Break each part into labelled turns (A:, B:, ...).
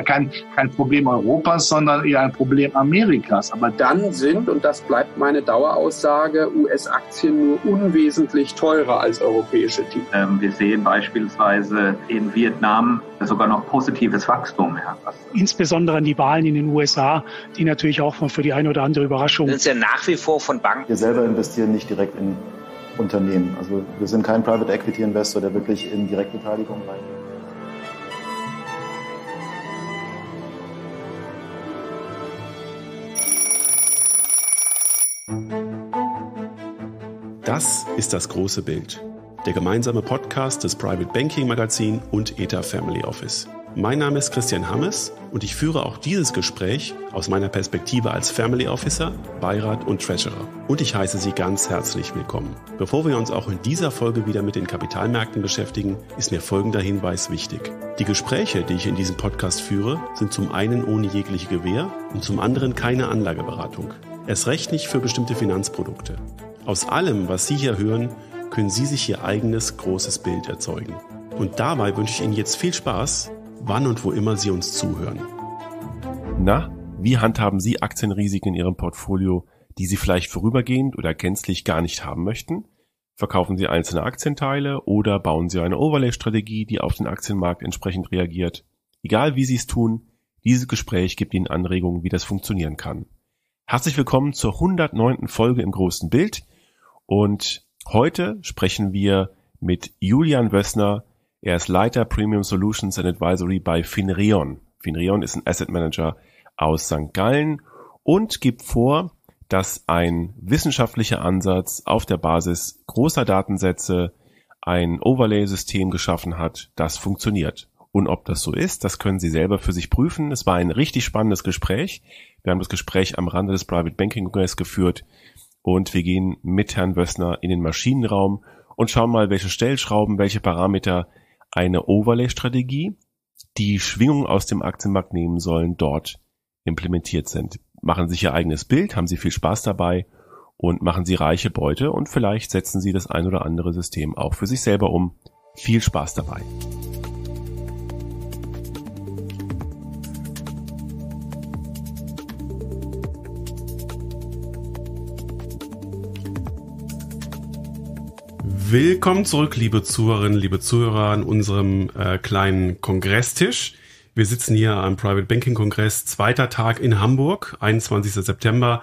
A: kein, kein
B: Problem Europas, sondern eher ein Problem Amerikas. Aber dann
C: sind, und das bleibt meine Daueraussage, US-Aktien nur unwesentlich teurer als europäische Titel. Ähm, wir sehen beispielsweise in Vietnam sogar noch positives Wachstum. Ja. Insbesondere
B: an die Wahlen in den USA, die natürlich auch für die eine oder andere Überraschung. Das ist ja nach wie vor von Banken. Wir selber investieren nicht direkt in Unternehmen. Also wir sind kein Private Equity Investor, der wirklich in Direktbeteiligung reingeht.
A: ist das große Bild. Der gemeinsame Podcast des Private Banking Magazin und ETA Family Office. Mein Name ist Christian Hammes und ich führe auch dieses Gespräch aus meiner Perspektive als Family Officer, Beirat und Treasurer. Und ich heiße Sie ganz herzlich willkommen. Bevor wir uns auch in dieser Folge wieder mit den Kapitalmärkten beschäftigen, ist mir folgender Hinweis wichtig. Die Gespräche, die ich in diesem Podcast führe, sind zum einen ohne jegliche Gewähr und zum anderen keine Anlageberatung. Erst recht nicht für bestimmte Finanzprodukte. Aus allem, was Sie hier hören, können Sie sich Ihr eigenes großes Bild erzeugen.
B: Und dabei wünsche ich Ihnen jetzt viel Spaß, wann und wo immer Sie uns zuhören. Na, wie handhaben Sie Aktienrisiken in Ihrem Portfolio, die Sie vielleicht vorübergehend oder gänzlich gar nicht haben möchten? Verkaufen Sie einzelne Aktienteile oder bauen Sie eine Overlay-Strategie, die auf den Aktienmarkt entsprechend reagiert? Egal wie Sie es tun, dieses Gespräch gibt Ihnen Anregungen, wie das funktionieren kann. Herzlich willkommen zur 109. Folge im großen Bild. Und heute sprechen wir mit Julian Wössner. Er ist Leiter Premium Solutions and Advisory bei Finreon. Finreon ist ein Asset Manager aus St. Gallen und gibt vor, dass ein wissenschaftlicher Ansatz auf der Basis großer Datensätze ein Overlay-System geschaffen hat, das funktioniert. Und ob das so ist, das können Sie selber für sich prüfen. Es war ein richtig spannendes Gespräch. Wir haben das Gespräch am Rande des Private Banking Kongresses geführt und wir gehen mit Herrn Wössner in den Maschinenraum und schauen mal, welche Stellschrauben, welche Parameter eine Overlay-Strategie, die Schwingung aus dem Aktienmarkt nehmen sollen, dort implementiert sind. Machen Sie sich ihr eigenes Bild, haben Sie viel Spaß dabei und machen Sie reiche Beute und vielleicht setzen Sie das ein oder andere System auch für sich selber um. Viel Spaß dabei.
A: Willkommen zurück, liebe Zuhörerinnen, liebe Zuhörer, an unserem äh, kleinen Kongresstisch. Wir sitzen hier am Private Banking Kongress, zweiter Tag in Hamburg, 21. September.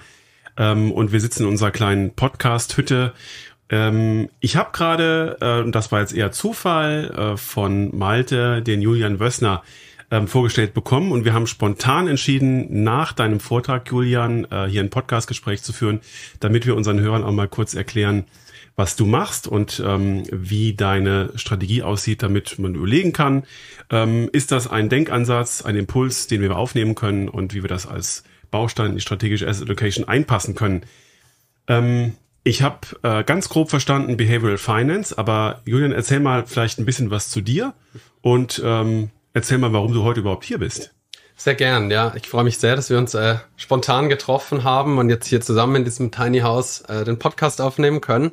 A: Ähm, und wir sitzen in unserer kleinen Podcast-Hütte. Ähm, ich habe gerade, äh, das war jetzt eher Zufall, äh, von Malte den Julian Wössner ähm, vorgestellt bekommen. Und wir haben spontan entschieden, nach deinem Vortrag, Julian, äh, hier ein Podcastgespräch zu führen, damit wir unseren Hörern auch mal kurz erklären, was du machst und ähm, wie deine Strategie aussieht, damit man überlegen kann, ähm, ist das ein Denkansatz, ein Impuls, den wir aufnehmen können und wie wir das als Baustein in die strategische Asset Education einpassen können. Ähm, ich habe äh, ganz grob verstanden Behavioral Finance, aber Julian, erzähl mal vielleicht ein
C: bisschen was zu dir und ähm, erzähl mal, warum du heute überhaupt hier bist. Sehr gern, ja. Ich freue mich sehr, dass wir uns äh, spontan getroffen haben und jetzt hier zusammen in diesem Tiny House äh, den Podcast aufnehmen können.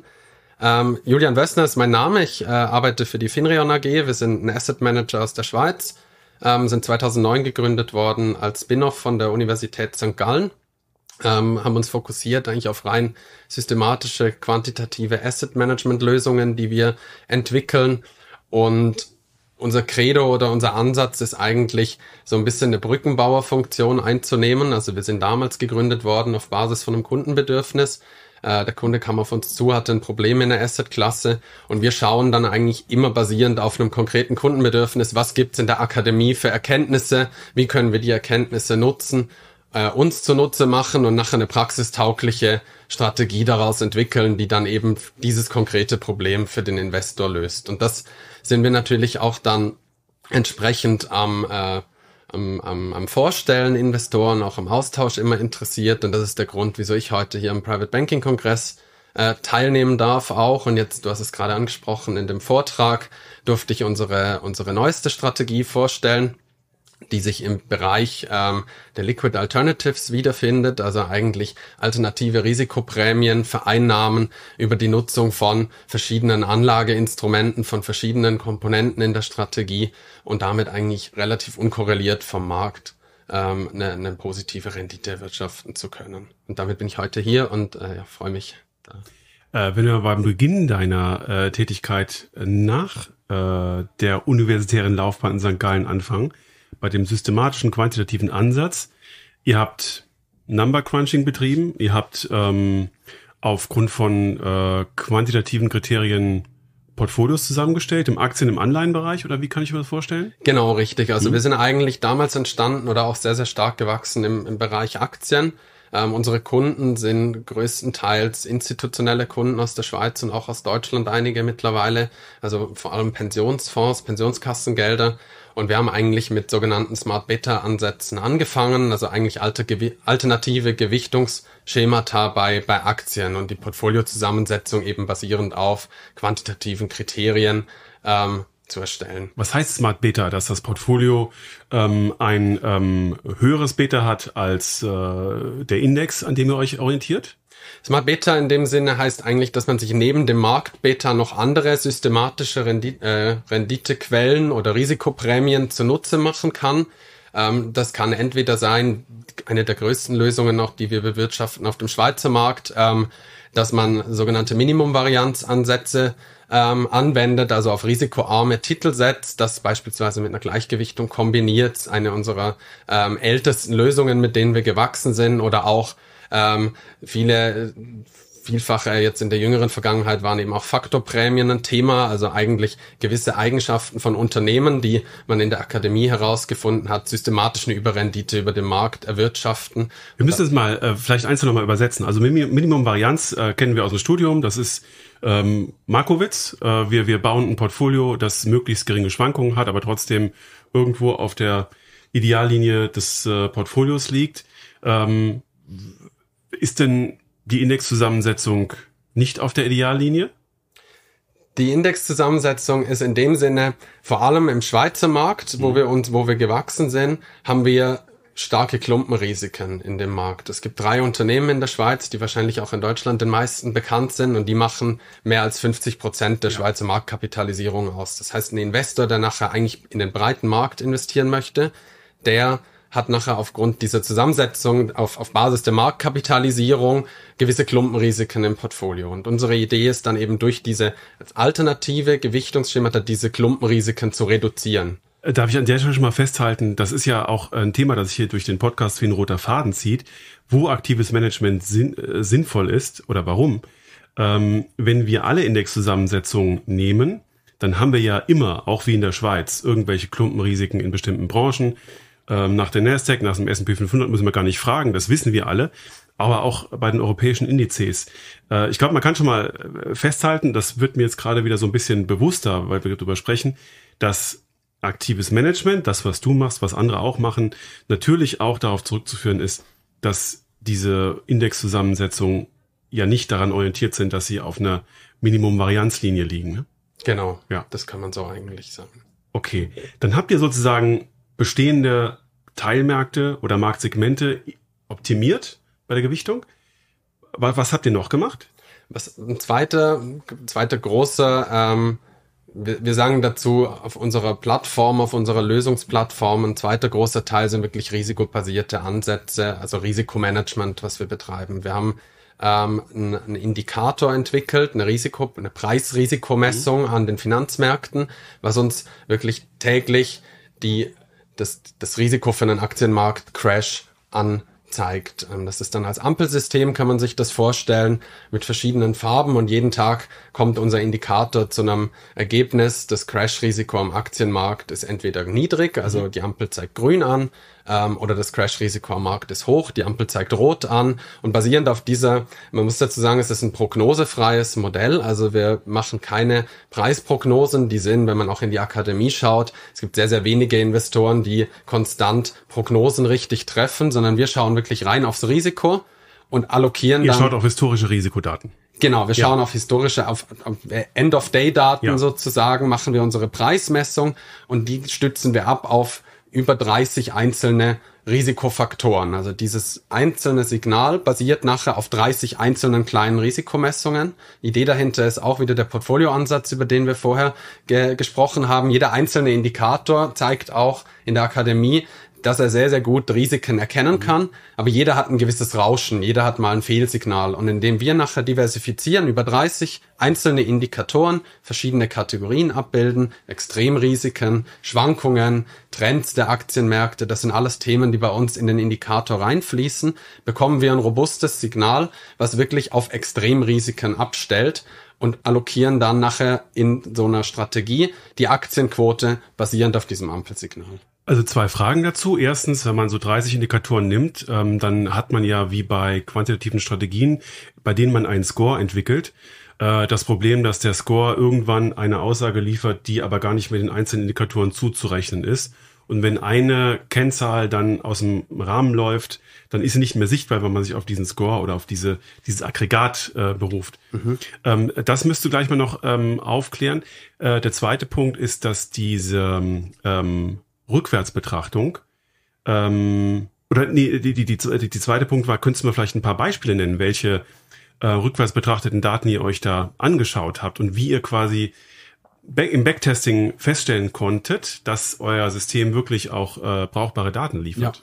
C: Ähm, Julian Wössner ist mein Name. Ich äh, arbeite für die Finreon AG. Wir sind ein Asset Manager aus der Schweiz. Ähm, sind 2009 gegründet worden als Spin-off von der Universität St. Gallen. Ähm, haben uns fokussiert eigentlich auf rein systematische, quantitative Asset Management Lösungen, die wir entwickeln. Und unser Credo oder unser Ansatz ist eigentlich, so ein bisschen eine Brückenbauerfunktion einzunehmen. Also wir sind damals gegründet worden auf Basis von einem Kundenbedürfnis äh, der Kunde kam auf uns zu, hatte ein Problem in der Asset-Klasse und wir schauen dann eigentlich immer basierend auf einem konkreten Kundenbedürfnis, was gibt's in der Akademie für Erkenntnisse, wie können wir die Erkenntnisse nutzen, äh, uns zunutze machen und nachher eine praxistaugliche Strategie daraus entwickeln, die dann eben dieses konkrete Problem für den Investor löst. Und das sind wir natürlich auch dann entsprechend am äh, am, am, am Vorstellen Investoren, auch am Austausch immer interessiert. Und das ist der Grund, wieso ich heute hier am Private Banking Kongress äh, teilnehmen darf auch. Und jetzt, du hast es gerade angesprochen, in dem Vortrag durfte ich unsere, unsere neueste Strategie vorstellen die sich im Bereich ähm, der Liquid Alternatives wiederfindet, also eigentlich alternative Risikoprämien vereinnahmen über die Nutzung von verschiedenen Anlageinstrumenten, von verschiedenen Komponenten in der Strategie und damit eigentlich relativ unkorreliert vom Markt ähm, eine, eine positive Rendite erwirtschaften zu können. Und damit bin ich heute hier und äh, ja, freue mich. Da. Äh, wenn wir
A: beim Beginn deiner äh, Tätigkeit nach äh, der universitären Laufbahn in St. Gallen anfangen, bei dem systematischen quantitativen Ansatz, ihr habt Number Crunching betrieben, ihr habt ähm, aufgrund von äh, quantitativen Kriterien Portfolios zusammengestellt im Aktien-, im Anleihenbereich oder wie kann ich mir das vorstellen?
C: Genau, richtig. Also mhm. wir sind eigentlich damals entstanden oder auch sehr, sehr stark gewachsen im, im Bereich Aktien. Ähm, unsere Kunden sind größtenteils institutionelle Kunden aus der Schweiz und auch aus Deutschland einige mittlerweile, also vor allem Pensionsfonds, Pensionskassengelder und wir haben eigentlich mit sogenannten Smart Beta Ansätzen angefangen, also eigentlich alte alternative Gewichtungsschemata bei, bei Aktien und die Portfoliozusammensetzung eben basierend auf quantitativen Kriterien. Ähm, zu erstellen.
A: Was heißt Smart Beta, dass das Portfolio ähm, ein ähm, höheres
C: Beta hat als äh, der Index, an dem ihr euch orientiert? Smart Beta in dem Sinne heißt eigentlich, dass man sich neben dem Markt Beta noch andere systematische Rendi äh, Renditequellen oder Risikoprämien zunutze machen kann. Ähm, das kann entweder sein, eine der größten Lösungen, noch, die wir bewirtschaften auf dem Schweizer Markt, ähm, dass man sogenannte Minimumvarianzansätze ähm, anwendet, also auf risikoarme Titel setzt, das beispielsweise mit einer Gleichgewichtung kombiniert, eine unserer ähm, ältesten Lösungen, mit denen wir gewachsen sind, oder auch ähm, viele vielfach jetzt in der jüngeren Vergangenheit waren eben auch Faktorprämien ein Thema, also eigentlich gewisse Eigenschaften von Unternehmen, die man in der Akademie herausgefunden hat, systematisch Überrendite über den Markt erwirtschaften. Wir müssen es mal äh, vielleicht einzeln nochmal übersetzen. Also Minimumvarianz äh,
A: kennen wir aus dem Studium, das ist ähm, Markowitz. Äh, wir, wir bauen ein Portfolio, das möglichst geringe Schwankungen hat, aber trotzdem irgendwo auf der Ideallinie des äh, Portfolios liegt. Ähm, ist denn die Indexzusammensetzung
C: nicht auf der Ideallinie? Die Indexzusammensetzung ist in dem Sinne, vor allem im Schweizer Markt, wo mhm. wir uns, wo wir gewachsen sind, haben wir starke Klumpenrisiken in dem Markt. Es gibt drei Unternehmen in der Schweiz, die wahrscheinlich auch in Deutschland den meisten bekannt sind und die machen mehr als 50 Prozent der ja. Schweizer Marktkapitalisierung aus. Das heißt, ein Investor, der nachher eigentlich in den breiten Markt investieren möchte, der hat nachher aufgrund dieser Zusammensetzung auf, auf Basis der Marktkapitalisierung gewisse Klumpenrisiken im Portfolio. Und unsere Idee ist dann eben durch diese alternative Gewichtungsschemata diese Klumpenrisiken zu reduzieren. Äh, darf ich an der Stelle schon mal festhalten, das ist ja auch äh, ein Thema, das sich hier durch den
A: Podcast wie ein roter Faden zieht, wo aktives Management sinn, äh, sinnvoll ist oder warum. Ähm, wenn wir alle Indexzusammensetzungen nehmen, dann haben wir ja immer, auch wie in der Schweiz, irgendwelche Klumpenrisiken in bestimmten Branchen ähm, nach der Nasdaq, nach dem S&P 500 müssen wir gar nicht fragen, das wissen wir alle. Aber auch bei den europäischen Indizes. Äh, ich glaube, man kann schon mal äh, festhalten, das wird mir jetzt gerade wieder so ein bisschen bewusster, weil wir darüber sprechen, dass aktives Management, das, was du machst, was andere auch machen, natürlich auch darauf zurückzuführen ist, dass diese Indexzusammensetzung ja nicht daran orientiert sind, dass sie auf einer Minimum-Varianzlinie liegen. Ne? Genau, ja.
C: das kann man so eigentlich
A: sagen. Okay, dann habt ihr sozusagen bestehende Teilmärkte oder Marktsegmente optimiert bei der Gewichtung. Was habt ihr noch gemacht?
C: Was, ein zweiter, zweiter großer, ähm, wir, wir sagen dazu auf unserer Plattform, auf unserer Lösungsplattform, ein zweiter großer Teil sind wirklich risikobasierte Ansätze, also Risikomanagement, was wir betreiben. Wir haben ähm, einen Indikator entwickelt, eine, Risiko, eine Preisrisikomessung mhm. an den Finanzmärkten, was uns wirklich täglich die das, das Risiko für einen Aktienmarkt-Crash anzeigt. Ähm, das ist dann als Ampelsystem, kann man sich das vorstellen, mit verschiedenen Farben und jeden Tag kommt unser Indikator zu einem Ergebnis. Das Crash-Risiko am Aktienmarkt ist entweder niedrig, also mhm. die Ampel zeigt grün an, ähm, oder das Crash-Risiko am Markt ist hoch, die Ampel zeigt rot an und basierend auf dieser, man muss dazu sagen, es ist ein prognosefreies Modell, also wir machen keine Preisprognosen, die sind, wenn man auch in die Akademie schaut, es gibt sehr, sehr wenige Investoren, die konstant Prognosen richtig treffen, sondern wir schauen wirklich rein aufs Risiko und allokieren Ihr dann... Ihr schaut auf
A: historische Risikodaten.
C: Genau, wir schauen ja. auf historische, auf, auf End-of-Day-Daten ja. sozusagen, machen wir unsere Preismessung und die stützen wir ab auf über 30 einzelne Risikofaktoren. Also dieses einzelne Signal basiert nachher auf 30 einzelnen kleinen Risikomessungen. Idee dahinter ist auch wieder der Portfolioansatz, über den wir vorher ge gesprochen haben. Jeder einzelne Indikator zeigt auch in der Akademie dass er sehr, sehr gut Risiken erkennen mhm. kann. Aber jeder hat ein gewisses Rauschen, jeder hat mal ein Fehlsignal. Und indem wir nachher diversifizieren, über 30 einzelne Indikatoren, verschiedene Kategorien abbilden, Extremrisiken, Schwankungen, Trends der Aktienmärkte, das sind alles Themen, die bei uns in den Indikator reinfließen, bekommen wir ein robustes Signal, was wirklich auf Extremrisiken abstellt und allokieren dann nachher in so einer Strategie die Aktienquote basierend auf diesem Ampelsignal.
A: Also zwei Fragen dazu. Erstens, wenn man so 30 Indikatoren nimmt, ähm, dann hat man ja wie bei quantitativen Strategien, bei denen man einen Score entwickelt, äh, das Problem, dass der Score irgendwann eine Aussage liefert, die aber gar nicht mit den einzelnen Indikatoren zuzurechnen ist. Und wenn eine Kennzahl dann aus dem Rahmen läuft, dann ist sie nicht mehr sichtbar, wenn man sich auf diesen Score oder auf diese, dieses Aggregat äh, beruft. Mhm. Ähm, das müsst du gleich mal noch ähm, aufklären. Äh, der zweite Punkt ist, dass diese ähm, Rückwärtsbetrachtung. Ähm, oder nee, die, die, die, die zweite Punkt war, könntest du mir vielleicht ein paar Beispiele nennen, welche äh, rückwärts betrachteten Daten ihr euch da angeschaut habt und wie ihr quasi back, im Backtesting
C: feststellen konntet, dass euer System wirklich auch äh, brauchbare Daten liefert. Ja.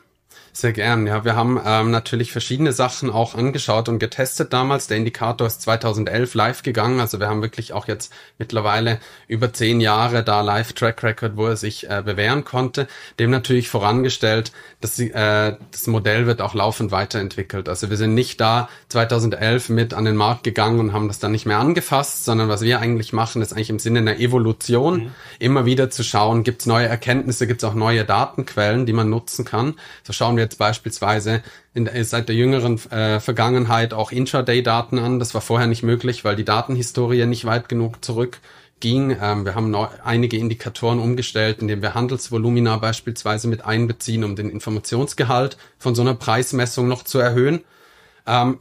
C: Sehr gern. Ja, wir haben ähm, natürlich verschiedene Sachen auch angeschaut und getestet damals. Der Indikator ist 2011 live gegangen. Also wir haben wirklich auch jetzt mittlerweile über zehn Jahre da Live-Track-Record, wo er sich äh, bewähren konnte. Dem natürlich vorangestellt, dass sie, äh, das Modell wird auch laufend weiterentwickelt. Also wir sind nicht da 2011 mit an den Markt gegangen und haben das dann nicht mehr angefasst, sondern was wir eigentlich machen, ist eigentlich im Sinne einer Evolution mhm. immer wieder zu schauen, gibt es neue Erkenntnisse, gibt es auch neue Datenquellen, die man nutzen kann. So schauen wir jetzt beispielsweise in, seit der jüngeren äh, Vergangenheit auch Intraday-Daten an. Das war vorher nicht möglich, weil die Datenhistorie nicht weit genug zurückging. Ähm, wir haben neu, einige Indikatoren umgestellt, indem wir Handelsvolumina beispielsweise mit einbeziehen, um den Informationsgehalt von so einer Preismessung noch zu erhöhen. Ähm,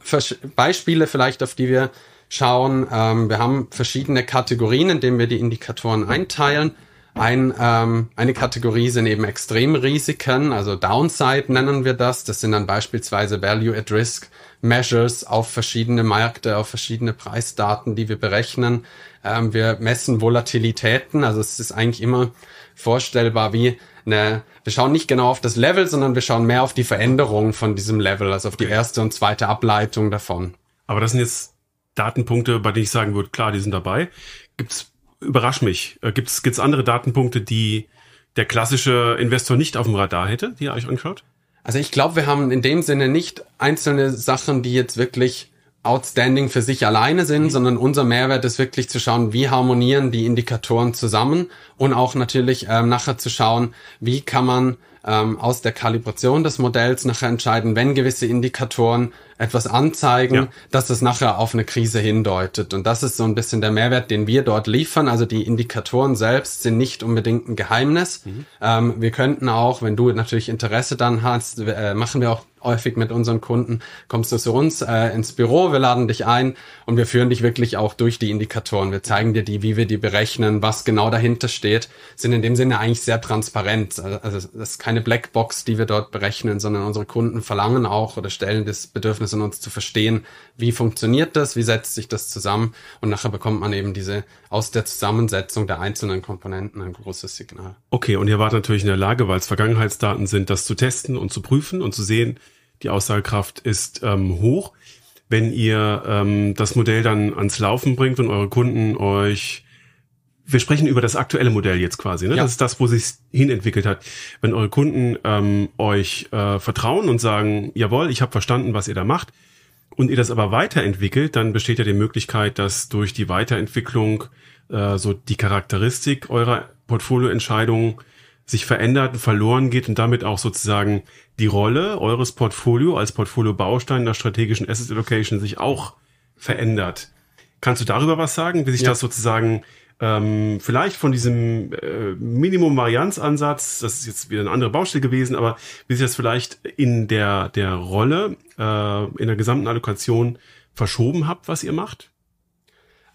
C: Beispiele vielleicht, auf die wir schauen. Ähm, wir haben verschiedene Kategorien, indem wir die Indikatoren einteilen. Ein, ähm, eine Kategorie sind eben Extremrisiken, also Downside nennen wir das. Das sind dann beispielsweise Value at Risk Measures auf verschiedene Märkte, auf verschiedene Preisdaten, die wir berechnen. Ähm, wir messen Volatilitäten, also es ist eigentlich immer vorstellbar wie eine, wir schauen nicht genau auf das Level, sondern wir schauen mehr auf die Veränderung von diesem Level, also auf die erste und zweite Ableitung davon. Aber das sind jetzt
A: Datenpunkte, bei denen ich sagen würde, klar, die sind dabei. Gibt es überrasch mich. Äh, Gibt es andere Datenpunkte,
C: die der klassische Investor nicht auf dem Radar hätte, die ihr euch anschaut? Also ich glaube, wir haben in dem Sinne nicht einzelne Sachen, die jetzt wirklich outstanding für sich alleine sind, mhm. sondern unser Mehrwert ist wirklich zu schauen, wie harmonieren die Indikatoren zusammen und auch natürlich ähm, nachher zu schauen, wie kann man ähm, aus der Kalibration des Modells nachher entscheiden, wenn gewisse Indikatoren etwas anzeigen, ja. dass es nachher auf eine Krise hindeutet. Und das ist so ein bisschen der Mehrwert, den wir dort liefern. Also die Indikatoren selbst sind nicht unbedingt ein Geheimnis. Mhm. Ähm, wir könnten auch, wenn du natürlich Interesse dann hast, äh, machen wir auch häufig mit unseren Kunden, kommst du zu uns äh, ins Büro, wir laden dich ein und wir führen dich wirklich auch durch die Indikatoren. Wir zeigen dir die, wie wir die berechnen, was genau dahinter steht, sind in dem Sinne eigentlich sehr transparent. Also das ist keine Blackbox, die wir dort berechnen, sondern unsere Kunden verlangen auch oder stellen das Bedürfnis in uns zu verstehen, wie funktioniert das, wie setzt sich das zusammen und nachher bekommt man eben diese aus der Zusammensetzung der einzelnen Komponenten ein großes Signal.
A: Okay, und ihr wart natürlich in der Lage, weil es Vergangenheitsdaten sind, das zu testen und zu prüfen und zu sehen, die Aussagekraft ist ähm, hoch. Wenn ihr ähm, das Modell dann ans Laufen bringt und eure Kunden euch wir sprechen über das aktuelle Modell jetzt quasi. Ne? Ja. Das ist das, wo sich hinentwickelt hat. Wenn eure Kunden ähm, euch äh, vertrauen und sagen, jawohl, ich habe verstanden, was ihr da macht, und ihr das aber weiterentwickelt, dann besteht ja die Möglichkeit, dass durch die Weiterentwicklung äh, so die Charakteristik eurer Portfolioentscheidungen sich verändert und verloren geht und damit auch sozusagen die Rolle eures Portfolio als Portfolio-Baustein der strategischen Asset Allocation sich auch verändert. Kannst du darüber was sagen, wie sich ja. das sozusagen ähm, vielleicht von diesem äh, Minimum-Varianz-Ansatz, das ist jetzt wieder eine andere Baustelle gewesen, aber wie sich das vielleicht in der, der Rolle, äh, in der gesamten Allokation verschoben habt, was ihr macht?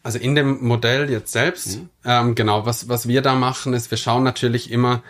C: Also in dem Modell jetzt selbst, mhm. ähm, genau, was, was wir da machen, ist, wir schauen natürlich immer,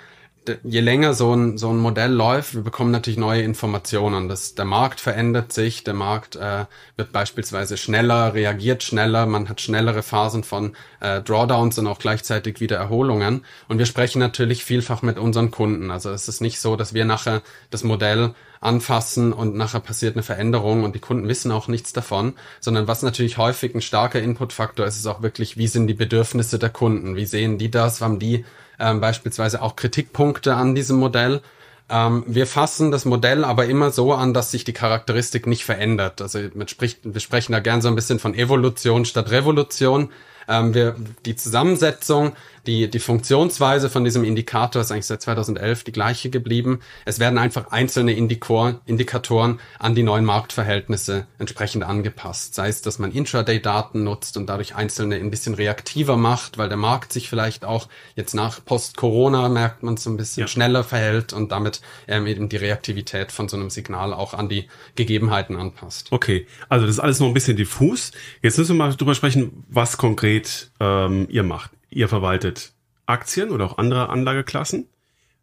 C: je länger so ein, so ein Modell läuft, wir bekommen natürlich neue Informationen. Das, der Markt verändert sich, der Markt äh, wird beispielsweise schneller, reagiert schneller, man hat schnellere Phasen von äh, Drawdowns und auch gleichzeitig wieder Erholungen. Und wir sprechen natürlich vielfach mit unseren Kunden. Also es ist nicht so, dass wir nachher das Modell anfassen und nachher passiert eine Veränderung und die Kunden wissen auch nichts davon, sondern was natürlich häufig ein starker Inputfaktor ist, ist auch wirklich, wie sind die Bedürfnisse der Kunden, wie sehen die das, haben die ähm, beispielsweise auch Kritikpunkte an diesem Modell. Ähm, wir fassen das Modell aber immer so an, dass sich die Charakteristik nicht verändert. Also mit spricht, wir sprechen da gern so ein bisschen von Evolution statt Revolution. Ähm, wir, die Zusammensetzung die, die Funktionsweise von diesem Indikator ist eigentlich seit 2011 die gleiche geblieben. Es werden einfach einzelne Indikor, Indikatoren an die neuen Marktverhältnisse entsprechend angepasst. Sei es, dass man Intraday-Daten nutzt und dadurch einzelne ein bisschen reaktiver macht, weil der Markt sich vielleicht auch jetzt nach Post-Corona merkt man so ein bisschen ja. schneller verhält und damit ähm, eben die Reaktivität von so einem Signal auch an die Gegebenheiten anpasst. Okay, also das ist alles noch ein bisschen diffus. Jetzt müssen wir
A: mal drüber sprechen, was konkret ähm, ihr macht. Ihr verwaltet Aktien oder auch andere Anlageklassen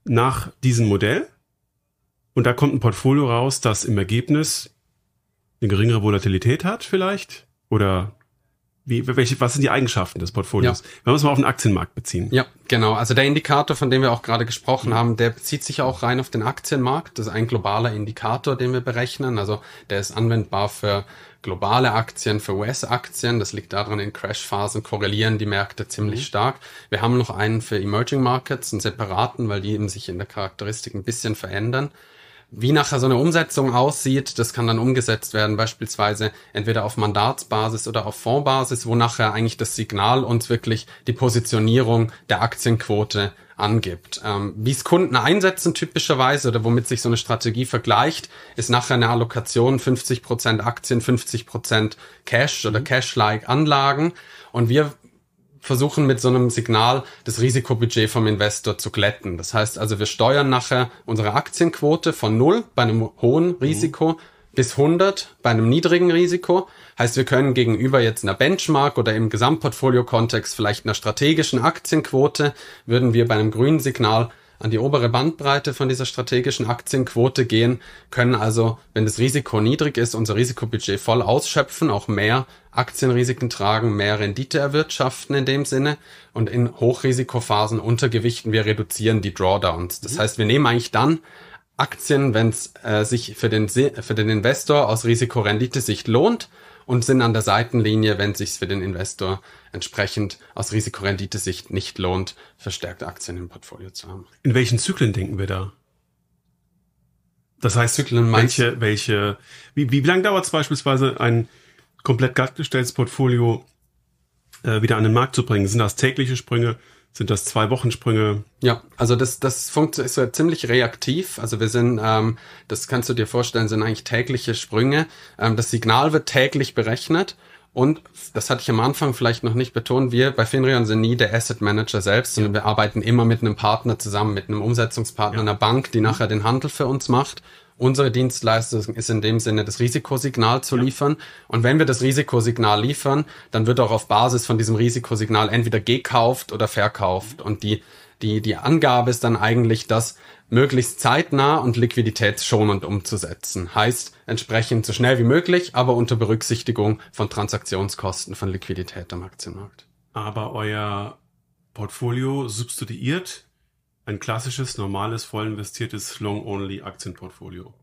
A: nach diesem Modell. Und da kommt ein Portfolio raus, das im Ergebnis eine geringere Volatilität hat vielleicht oder wie, welche, was sind die Eigenschaften des Portfolios? Ja. Wenn wir es mal auf den Aktienmarkt beziehen.
C: Ja, genau. Also der Indikator, von dem wir auch gerade gesprochen ja. haben, der bezieht sich auch rein auf den Aktienmarkt. Das ist ein globaler Indikator, den wir berechnen. Also der ist anwendbar für globale Aktien, für US-Aktien. Das liegt daran, in Crash-Phasen korrelieren die Märkte ziemlich mhm. stark. Wir haben noch einen für Emerging Markets, einen separaten, weil die eben sich in der Charakteristik ein bisschen verändern. Wie nachher so eine Umsetzung aussieht, das kann dann umgesetzt werden, beispielsweise entweder auf Mandatsbasis oder auf Fondsbasis, wo nachher eigentlich das Signal uns wirklich die Positionierung der Aktienquote angibt. Ähm, wie es Kunden einsetzen typischerweise oder womit sich so eine Strategie vergleicht, ist nachher eine Allokation 50% Prozent Aktien, 50% Prozent Cash oder mhm. Cash-like Anlagen. Und wir versuchen mit so einem Signal das Risikobudget vom Investor zu glätten. Das heißt also, wir steuern nachher unsere Aktienquote von 0 bei einem hohen Risiko mhm. bis 100 bei einem niedrigen Risiko. Heißt, wir können gegenüber jetzt einer Benchmark oder im Gesamtportfolio-Kontext vielleicht einer strategischen Aktienquote, würden wir bei einem grünen Signal an die obere Bandbreite von dieser strategischen Aktienquote gehen, können also, wenn das Risiko niedrig ist, unser Risikobudget voll ausschöpfen, auch mehr Aktienrisiken tragen, mehr Rendite erwirtschaften in dem Sinne und in Hochrisikophasen untergewichten wir reduzieren die Drawdowns. Das mhm. heißt, wir nehmen eigentlich dann Aktien, wenn es äh, sich für den, für den Investor aus Risikorendite-Sicht lohnt und sind an der Seitenlinie, wenn sich für den Investor entsprechend aus Risikorendite-Sicht nicht lohnt, verstärkte Aktien im Portfolio zu haben.
A: In welchen Zyklen denken wir da? Das heißt, Zyklen welche, welche, wie, wie lange dauert es beispielsweise, ein komplett glattgestelltes Portfolio äh, wieder an den Markt zu bringen? Sind das tägliche Sprünge? sind das zwei Wochensprünge?
C: Ja, also das, das funktioniert so ziemlich reaktiv. Also wir sind, ähm, das kannst du dir vorstellen, sind eigentlich tägliche Sprünge. Ähm, das Signal wird täglich berechnet. Und das hatte ich am Anfang vielleicht noch nicht betont. Wir bei Finrion sind nie der Asset Manager selbst, sondern wir arbeiten immer mit einem Partner zusammen, mit einem Umsetzungspartner, ja. einer Bank, die nachher den Handel für uns macht unsere Dienstleistung ist in dem Sinne, das Risikosignal zu ja. liefern. Und wenn wir das Risikosignal liefern, dann wird auch auf Basis von diesem Risikosignal entweder gekauft oder verkauft. Und die, die, die Angabe ist dann eigentlich, das möglichst zeitnah und liquiditätsschonend umzusetzen. Heißt entsprechend so schnell wie möglich, aber unter Berücksichtigung von Transaktionskosten von Liquidität am Aktienmarkt.
A: Aber euer Portfolio substituiert ein klassisches, normales, voll investiertes Long-Only-Aktienportfolio.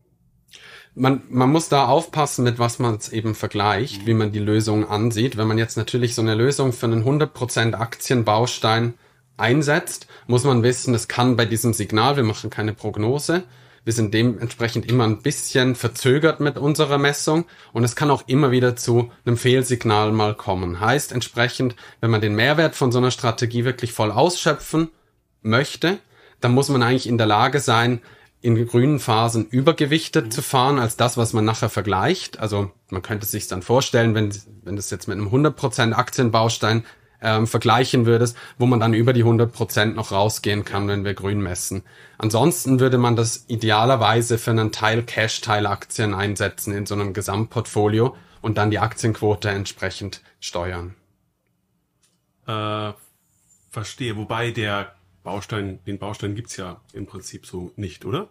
C: Man, man muss da aufpassen, mit was man es eben vergleicht, mhm. wie man die Lösung ansieht. Wenn man jetzt natürlich so eine Lösung für einen 100% Aktienbaustein einsetzt, muss man wissen, es kann bei diesem Signal, wir machen keine Prognose, wir sind dementsprechend immer ein bisschen verzögert mit unserer Messung und es kann auch immer wieder zu einem Fehlsignal mal kommen. Heißt entsprechend, wenn man den Mehrwert von so einer Strategie wirklich voll ausschöpfen möchte, dann muss man eigentlich in der Lage sein, in grünen Phasen übergewichtet mhm. zu fahren als das, was man nachher vergleicht. Also man könnte sich dann vorstellen, wenn, wenn das jetzt mit einem 100% Aktienbaustein ähm, vergleichen würdest, wo man dann über die 100% noch rausgehen kann, wenn wir grün messen. Ansonsten würde man das idealerweise für einen Teil Cash, Teil Aktien einsetzen in so einem Gesamtportfolio und dann die Aktienquote entsprechend steuern.
A: Äh, verstehe, wobei der Baustein, den Baustein gibt es ja im Prinzip so nicht, oder?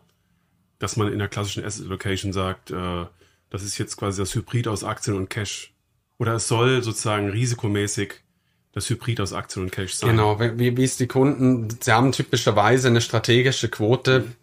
A: Dass man in der klassischen Asset Allocation sagt, äh, das ist jetzt quasi das Hybrid aus Aktien und Cash. Oder es soll sozusagen
C: risikomäßig das Hybrid aus Aktien und Cash sein. Genau, wie, wie es die Kunden, sie haben typischerweise eine strategische Quote, mhm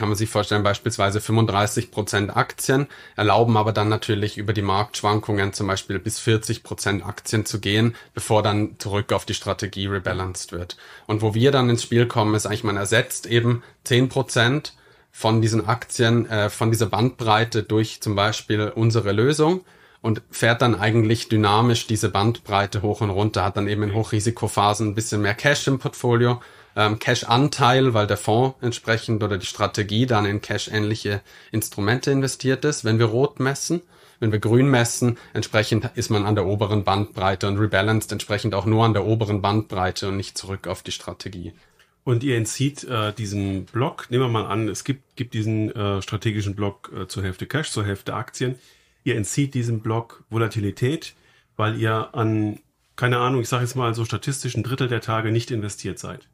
C: kann man sich vorstellen, beispielsweise 35% Prozent Aktien, erlauben aber dann natürlich über die Marktschwankungen zum Beispiel bis 40% Prozent Aktien zu gehen, bevor dann zurück auf die Strategie rebalanced wird. Und wo wir dann ins Spiel kommen, ist eigentlich, man ersetzt eben 10% Prozent von diesen Aktien, äh, von dieser Bandbreite durch zum Beispiel unsere Lösung und fährt dann eigentlich dynamisch diese Bandbreite hoch und runter, hat dann eben in Hochrisikophasen ein bisschen mehr Cash im Portfolio ähm, Cash-Anteil, weil der Fonds entsprechend oder die Strategie dann in Cash-ähnliche Instrumente investiert ist, wenn wir rot messen. Wenn wir grün messen, entsprechend ist man an der oberen Bandbreite und rebalanced entsprechend auch nur an der oberen Bandbreite und nicht zurück auf die Strategie.
A: Und ihr entzieht äh, diesem Block, nehmen wir mal an, es gibt, gibt diesen äh, strategischen Block äh, zur Hälfte Cash, zur Hälfte Aktien. Ihr entzieht diesem Block Volatilität, weil ihr
C: an, keine Ahnung, ich sage jetzt mal so statistisch ein Drittel der Tage nicht investiert seid.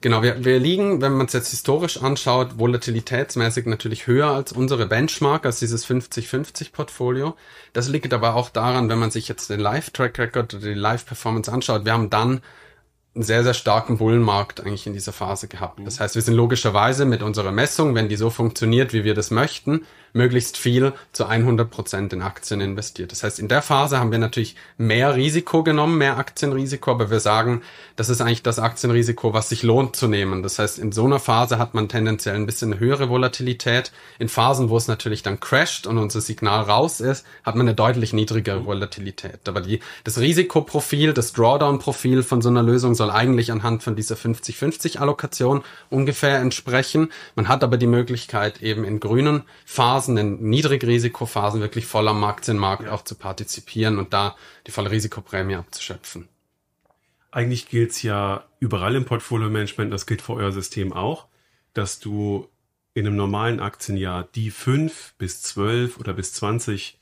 C: Genau, wir, wir liegen, wenn man es jetzt historisch anschaut, volatilitätsmäßig natürlich höher als unsere Benchmark, als dieses 50-50-Portfolio. Das liegt aber auch daran, wenn man sich jetzt den Live-Track-Record oder die Live-Performance anschaut, wir haben dann einen sehr, sehr starken Bullenmarkt eigentlich in dieser Phase gehabt. Mhm. Das heißt, wir sind logischerweise mit unserer Messung, wenn die so funktioniert, wie wir das möchten, möglichst viel zu 100 in Aktien investiert. Das heißt, in der Phase haben wir natürlich mehr Risiko genommen, mehr Aktienrisiko, aber wir sagen, das ist eigentlich das Aktienrisiko, was sich lohnt zu nehmen. Das heißt, in so einer Phase hat man tendenziell ein bisschen höhere Volatilität. In Phasen, wo es natürlich dann crasht und unser Signal raus ist, hat man eine deutlich niedrigere Volatilität. Aber die, das Risikoprofil, das Drawdown-Profil von so einer Lösung soll eigentlich anhand von dieser 50-50-Allokation ungefähr entsprechen. Man hat aber die Möglichkeit, eben in grünen Phasen Phasen, in Niedrigrisikophasen wirklich voll am Aktienmarkt ja. auch zu partizipieren und da die volle Risikoprämie abzuschöpfen. Eigentlich gilt es ja überall im Portfolio-Management, das gilt für
A: euer System auch, dass du in einem normalen Aktienjahr die fünf bis zwölf oder bis zwanzig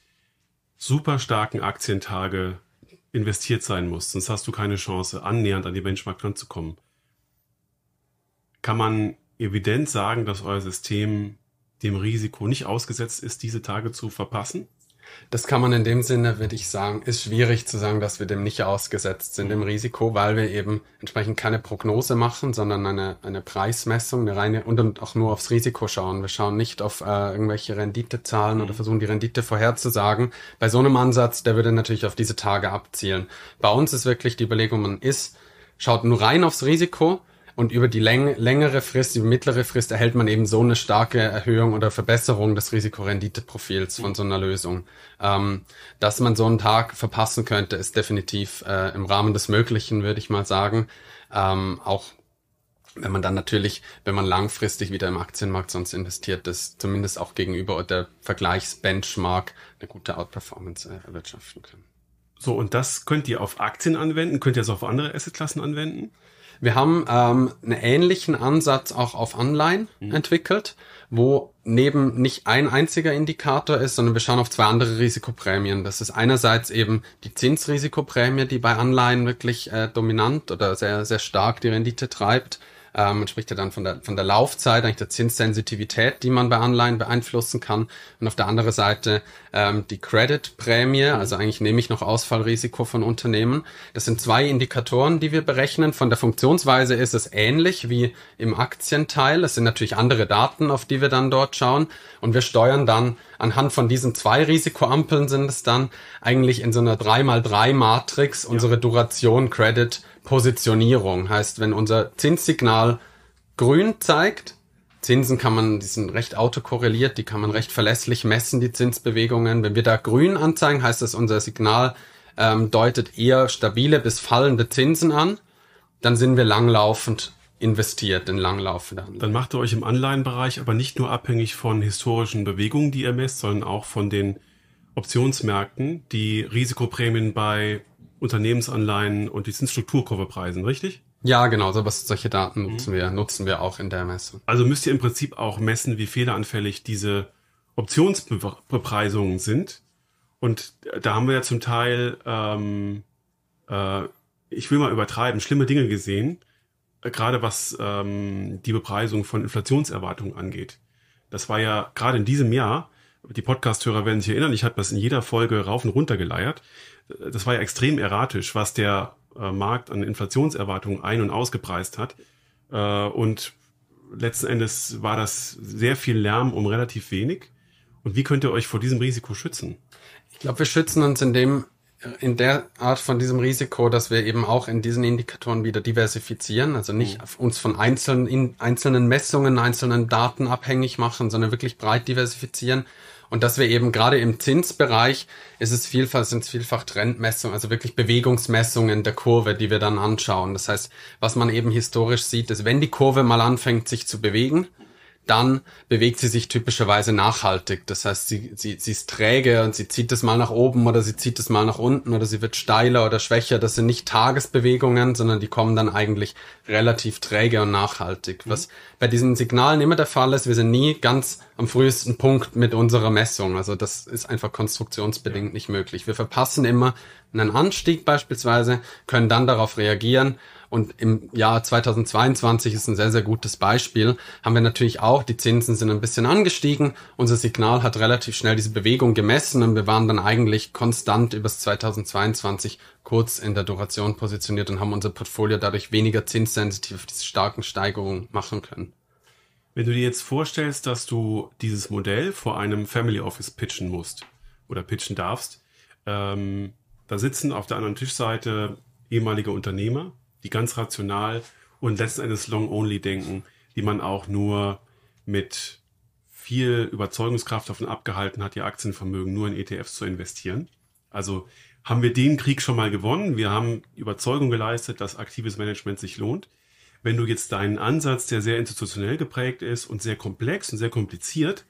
A: super starken Aktientage investiert sein musst, sonst hast du keine Chance, annähernd an die Benchmark ranzukommen. Kann man evident sagen, dass euer System dem Risiko nicht ausgesetzt ist,
C: diese Tage zu verpassen? Das kann man in dem Sinne, würde ich sagen, ist schwierig zu sagen, dass wir dem nicht ausgesetzt sind, dem mhm. Risiko, weil wir eben entsprechend keine Prognose machen, sondern eine, eine Preismessung, eine reine und, und auch nur aufs Risiko schauen. Wir schauen nicht auf äh, irgendwelche Renditezahlen mhm. oder versuchen die Rendite vorherzusagen. Bei so einem Ansatz, der würde natürlich auf diese Tage abzielen. Bei uns ist wirklich die Überlegung, man ist, schaut nur rein aufs Risiko, und über die läng längere Frist, die mittlere Frist erhält man eben so eine starke Erhöhung oder Verbesserung des Risikorenditeprofils von so einer Lösung. Ähm, dass man so einen Tag verpassen könnte, ist definitiv äh, im Rahmen des Möglichen, würde ich mal sagen. Ähm, auch wenn man dann natürlich, wenn man langfristig wieder im Aktienmarkt sonst investiert, das zumindest auch gegenüber der Vergleichsbenchmark eine gute Outperformance äh, erwirtschaften kann. So, und das könnt ihr auf Aktien anwenden, könnt ihr es also auf andere Assetklassen anwenden? Wir haben ähm, einen ähnlichen Ansatz auch auf Anleihen mhm. entwickelt, wo neben nicht ein einziger Indikator ist, sondern wir schauen auf zwei andere Risikoprämien. Das ist einerseits eben die Zinsrisikoprämie, die bei Anleihen wirklich äh, dominant oder sehr, sehr stark die Rendite treibt. Ähm, man spricht ja dann von der, von der Laufzeit, eigentlich der Zinssensitivität, die man bei Anleihen beeinflussen kann. Und auf der anderen Seite ähm, die Credit-Prämie, also eigentlich nehme ich noch Ausfallrisiko von Unternehmen. Das sind zwei Indikatoren, die wir berechnen. Von der Funktionsweise ist es ähnlich wie im Aktienteil. Es sind natürlich andere Daten, auf die wir dann dort schauen. Und wir steuern dann anhand von diesen zwei Risikoampeln sind es dann eigentlich in so einer 3x3-Matrix unsere Duration, Credit, Positionierung. Heißt, wenn unser Zinssignal grün zeigt, Zinsen kann man, die sind recht autokorreliert, die kann man recht verlässlich messen, die Zinsbewegungen. Wenn wir da grün anzeigen, heißt das, unser Signal ähm, deutet eher stabile bis fallende Zinsen an. Dann sind wir langlaufend investiert in langlaufende Anleihen. Dann macht ihr euch im Anleihenbereich aber nicht nur abhängig von historischen Bewegungen, die ihr messt,
A: sondern auch von den Optionsmärkten, die Risikoprämien bei Unternehmensanleihen und die Zinsstrukturkurve preisen, richtig? Ja, genau, so was, solche Daten mhm. nutzen mhm. wir, nutzen wir auch in der Messe. Also müsst ihr im Prinzip auch messen, wie fehleranfällig diese Optionsbepreisungen sind. Und da haben wir ja zum Teil, ähm, äh, ich will mal übertreiben, schlimme Dinge gesehen, gerade was ähm, die Bepreisung von Inflationserwartungen angeht. Das war ja gerade in diesem Jahr die Podcast-Hörer werden sich erinnern, ich habe das in jeder Folge rauf und runter geleiert. Das war ja extrem erratisch, was der äh, Markt an Inflationserwartungen ein- und ausgepreist hat. Äh, und letzten Endes war das sehr viel Lärm um relativ wenig. Und wie könnt
C: ihr euch vor diesem Risiko schützen? Ich glaube, wir schützen uns, indem in der Art von diesem Risiko, dass wir eben auch in diesen Indikatoren wieder diversifizieren, also nicht mhm. uns von einzelnen, in, einzelnen Messungen, einzelnen Daten abhängig machen, sondern wirklich breit diversifizieren. Und dass wir eben gerade im Zinsbereich ist es vielfach, sind es vielfach Trendmessungen, also wirklich Bewegungsmessungen der Kurve, die wir dann anschauen. Das heißt, was man eben historisch sieht, ist, wenn die Kurve mal anfängt, sich zu bewegen, dann bewegt sie sich typischerweise nachhaltig. Das heißt, sie, sie, sie ist träge und sie zieht es mal nach oben oder sie zieht es mal nach unten oder sie wird steiler oder schwächer. Das sind nicht Tagesbewegungen, sondern die kommen dann eigentlich relativ träge und nachhaltig. Mhm. Was mhm. bei diesen Signalen immer der Fall ist, wir sind nie ganz am frühesten Punkt mit unserer Messung. Also das ist einfach konstruktionsbedingt ja. nicht möglich. Wir verpassen immer einen Anstieg beispielsweise, können dann darauf reagieren. Und im Jahr 2022 ist ein sehr, sehr gutes Beispiel. Haben wir natürlich auch, die Zinsen sind ein bisschen angestiegen. Unser Signal hat relativ schnell diese Bewegung gemessen und wir waren dann eigentlich konstant übers 2022 kurz in der Duration positioniert und haben unser Portfolio dadurch weniger zinssensitiv auf diese starken Steigerungen machen können. Wenn du dir jetzt vorstellst, dass du dieses Modell vor einem Family Office
A: pitchen musst oder pitchen darfst, ähm, da sitzen auf der anderen Tischseite ehemalige Unternehmer, die ganz rational und letzten Endes long-only denken, die man auch nur mit viel Überzeugungskraft davon abgehalten hat, ihr Aktienvermögen nur in ETFs zu investieren. Also haben wir den Krieg schon mal gewonnen. Wir haben Überzeugung geleistet, dass aktives Management sich lohnt. Wenn du jetzt deinen Ansatz, der sehr institutionell geprägt ist und sehr komplex und sehr kompliziert,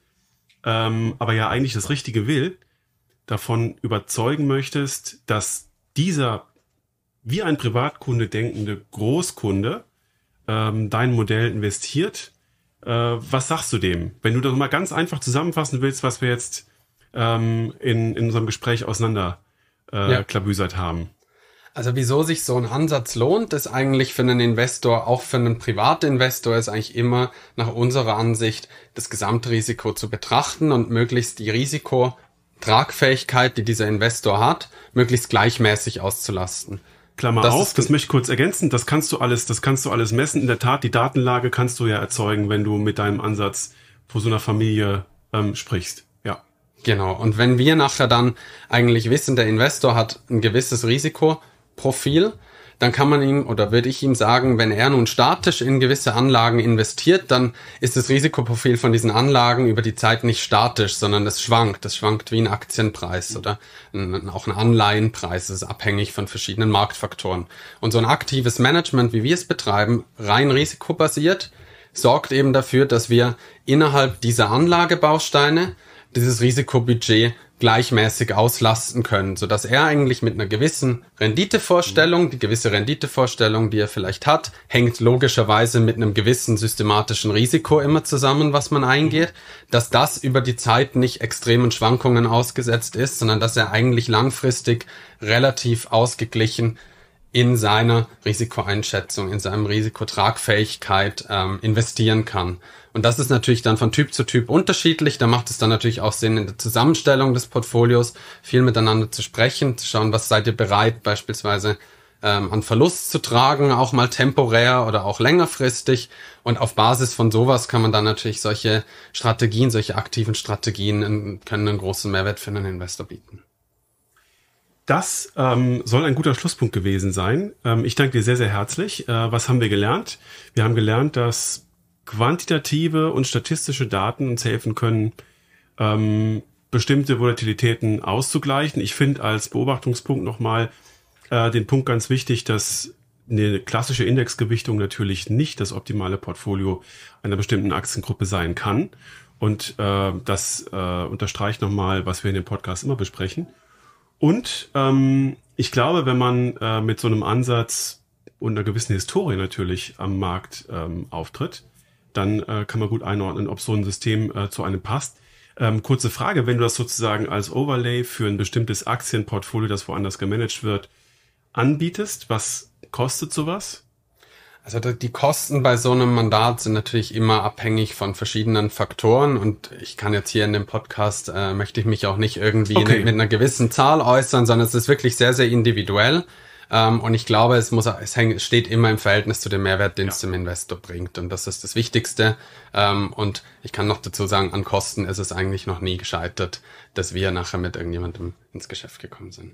A: ähm, aber ja eigentlich das Richtige will, davon überzeugen möchtest, dass dieser wie ein Privatkunde denkende Großkunde ähm, dein Modell investiert, äh, was sagst du dem? Wenn du das mal ganz einfach zusammenfassen willst, was wir jetzt ähm, in, in unserem
C: Gespräch auseinander äh, ja.
A: klabüsert haben.
C: Also wieso sich so ein Ansatz lohnt, ist eigentlich für einen Investor, auch für einen Privatinvestor, ist eigentlich immer nach unserer Ansicht das Gesamtrisiko zu betrachten und möglichst die Risiko Tragfähigkeit, die dieser Investor hat, möglichst gleichmäßig auszulasten.
A: Klammer das auf, das möchte ich kurz ergänzen. Das kannst du alles, das kannst du alles messen. In der Tat, die Datenlage kannst
C: du ja erzeugen, wenn du mit deinem Ansatz vor so einer Familie ähm, sprichst. Ja. Genau. Und wenn wir nachher dann eigentlich wissen, der Investor hat ein gewisses Risikoprofil, dann kann man ihm oder würde ich ihm sagen, wenn er nun statisch in gewisse Anlagen investiert, dann ist das Risikoprofil von diesen Anlagen über die Zeit nicht statisch, sondern es schwankt. Das schwankt wie ein Aktienpreis oder ein, auch ein Anleihenpreis. Es ist abhängig von verschiedenen Marktfaktoren. Und so ein aktives Management, wie wir es betreiben, rein risikobasiert, sorgt eben dafür, dass wir innerhalb dieser Anlagebausteine dieses Risikobudget gleichmäßig auslasten können, so dass er eigentlich mit einer gewissen Renditevorstellung, die gewisse Renditevorstellung, die er vielleicht hat, hängt logischerweise mit einem gewissen systematischen Risiko immer zusammen, was man eingeht, dass das über die Zeit nicht extremen Schwankungen ausgesetzt ist, sondern dass er eigentlich langfristig relativ ausgeglichen in seiner Risikoeinschätzung, in seinem Risikotragfähigkeit ähm, investieren kann. Und das ist natürlich dann von Typ zu Typ unterschiedlich. Da macht es dann natürlich auch Sinn, in der Zusammenstellung des Portfolios viel miteinander zu sprechen, zu schauen, was seid ihr bereit, beispielsweise ähm, an Verlust zu tragen, auch mal temporär oder auch längerfristig. Und auf Basis von sowas kann man dann natürlich solche Strategien, solche aktiven Strategien können einen großen Mehrwert für einen Investor bieten.
A: Das ähm, soll ein guter Schlusspunkt gewesen sein. Ähm, ich danke dir sehr, sehr herzlich. Äh, was haben wir gelernt? Wir haben gelernt, dass quantitative und statistische Daten uns helfen können, ähm, bestimmte Volatilitäten auszugleichen. Ich finde als Beobachtungspunkt nochmal äh, den Punkt ganz wichtig, dass eine klassische Indexgewichtung natürlich nicht das optimale Portfolio einer bestimmten Aktiengruppe sein kann. Und äh, das äh, unterstreicht nochmal, was wir in dem Podcast immer besprechen. Und ähm, ich glaube, wenn man äh, mit so einem Ansatz und einer gewissen Historie natürlich am Markt ähm, auftritt, dann äh, kann man gut einordnen, ob so ein System äh, zu einem passt. Ähm, kurze Frage, wenn du das sozusagen als Overlay für ein bestimmtes Aktienportfolio, das woanders gemanagt wird,
C: anbietest, was kostet sowas? Also die Kosten bei so einem Mandat sind natürlich immer abhängig von verschiedenen Faktoren und ich kann jetzt hier in dem Podcast, äh, möchte ich mich auch nicht irgendwie okay. mit einer gewissen Zahl äußern, sondern es ist wirklich sehr, sehr individuell. Ähm, und ich glaube, es muss, es hängt, steht immer im Verhältnis zu dem Mehrwert, den ja. es dem Investor bringt. Und das ist das Wichtigste. Ähm, und ich kann noch dazu sagen, an Kosten ist es eigentlich noch nie gescheitert, dass wir nachher mit irgendjemandem ins Geschäft gekommen sind.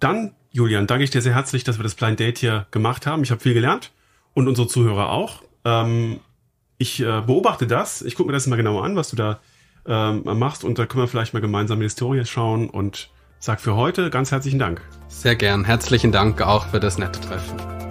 A: Dann, Julian, danke ich dir sehr herzlich, dass wir das Blind Date hier gemacht haben. Ich habe viel gelernt und unsere Zuhörer auch. Ähm, ich äh, beobachte das. Ich gucke mir das mal genauer an, was du da ähm, machst. Und da können wir vielleicht mal gemeinsam in die Historie schauen und sag für heute ganz herzlichen Dank. Sehr gern. Herzlichen
C: Dank auch für das nette Treffen.